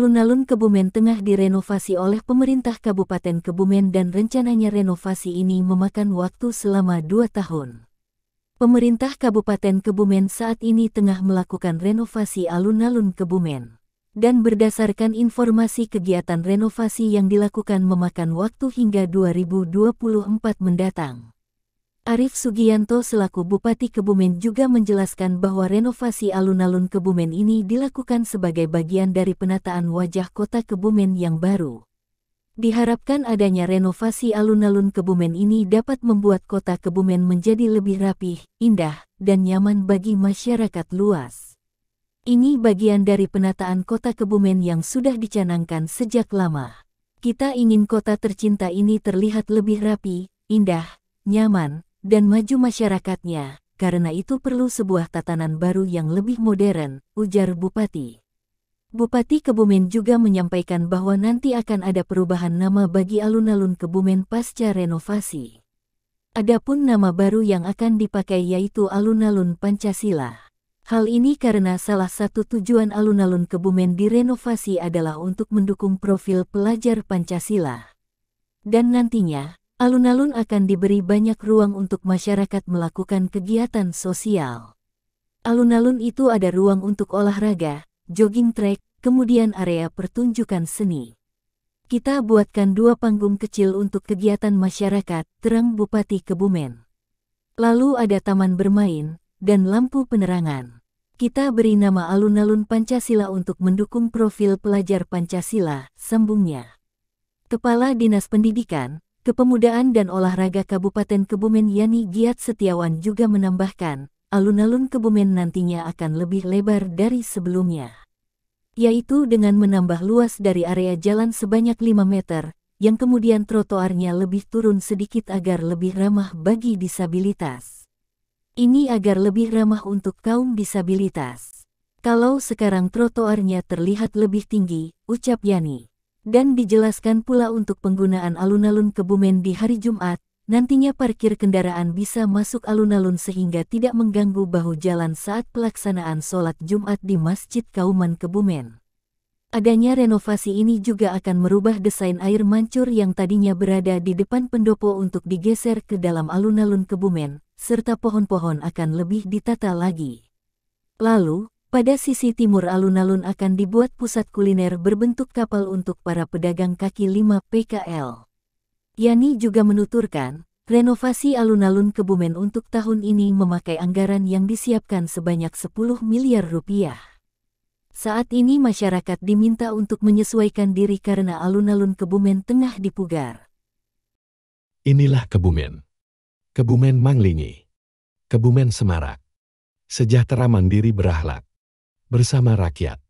Alun-alun Kebumen tengah direnovasi oleh pemerintah Kabupaten Kebumen dan rencananya renovasi ini memakan waktu selama dua tahun. Pemerintah Kabupaten Kebumen saat ini tengah melakukan renovasi alun-alun Kebumen. Dan berdasarkan informasi kegiatan renovasi yang dilakukan memakan waktu hingga 2024 mendatang. Arif Sugianto selaku Bupati Kebumen juga menjelaskan bahwa renovasi alun-alun Kebumen ini dilakukan sebagai bagian dari penataan wajah kota Kebumen yang baru. Diharapkan adanya renovasi alun-alun Kebumen ini dapat membuat kota Kebumen menjadi lebih rapih, indah, dan nyaman bagi masyarakat luas. Ini bagian dari penataan kota Kebumen yang sudah dicanangkan sejak lama. Kita ingin kota tercinta ini terlihat lebih rapi, indah, nyaman, dan maju masyarakatnya, karena itu perlu sebuah tatanan baru yang lebih modern, ujar Bupati. Bupati Kebumen juga menyampaikan bahwa nanti akan ada perubahan nama bagi alun-alun Kebumen pasca renovasi. Adapun nama baru yang akan dipakai yaitu alun-alun Pancasila. Hal ini karena salah satu tujuan alun-alun Kebumen direnovasi adalah untuk mendukung profil pelajar Pancasila. Dan nantinya, alun-alun akan diberi banyak ruang untuk masyarakat melakukan kegiatan sosial. Alun-alun itu ada ruang untuk olahraga, jogging track, kemudian area pertunjukan seni. Kita buatkan dua panggung kecil untuk kegiatan masyarakat, terang Bupati Kebumen. Lalu ada taman bermain, dan lampu penerangan. Kita beri nama alun-alun Pancasila untuk mendukung profil pelajar Pancasila, sambungnya. Kepala Dinas Pendidikan, Kepemudaan dan Olahraga Kabupaten Kebumen Yani Giat Setiawan juga menambahkan, alun-alun Kebumen nantinya akan lebih lebar dari sebelumnya. Yaitu dengan menambah luas dari area jalan sebanyak 5 meter, yang kemudian trotoarnya lebih turun sedikit agar lebih ramah bagi disabilitas. Ini agar lebih ramah untuk kaum disabilitas. Kalau sekarang trotoarnya terlihat lebih tinggi, ucap Yani. Dan dijelaskan pula untuk penggunaan alun-alun Kebumen di hari Jumat, nantinya parkir kendaraan bisa masuk alun-alun sehingga tidak mengganggu bahu jalan saat pelaksanaan sholat Jumat di Masjid Kauman Kebumen. Adanya renovasi ini juga akan merubah desain air mancur yang tadinya berada di depan pendopo untuk digeser ke dalam alun-alun Kebumen, serta pohon-pohon akan lebih ditata lagi. Lalu, pada sisi timur alun-alun akan dibuat pusat kuliner berbentuk kapal untuk para pedagang kaki lima PKL. Yani juga menuturkan, renovasi alun-alun Kebumen untuk tahun ini memakai anggaran yang disiapkan sebanyak 10 miliar rupiah. Saat ini masyarakat diminta untuk menyesuaikan diri karena alun-alun Kebumen tengah dipugar. Inilah Kebumen. Kebumen Manglingi. Kebumen Semarak. Sejahtera mandiri berahlak bersama rakyat.